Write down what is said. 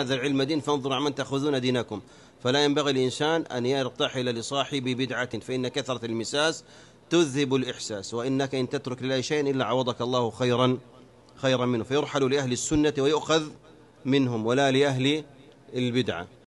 هذا العلم دين فانظروا عمن تأخذون دينكم فلا ينبغي الإنسان أن يرتحل لصاحب بدعة فإن كثرة المساس تذهب الإحساس وإنك إن تترك لله شيئا إلا عوضك الله خيرا خيرا منه فيرحل لأهل السنة ويؤخذ منهم ولا لأهل البدعة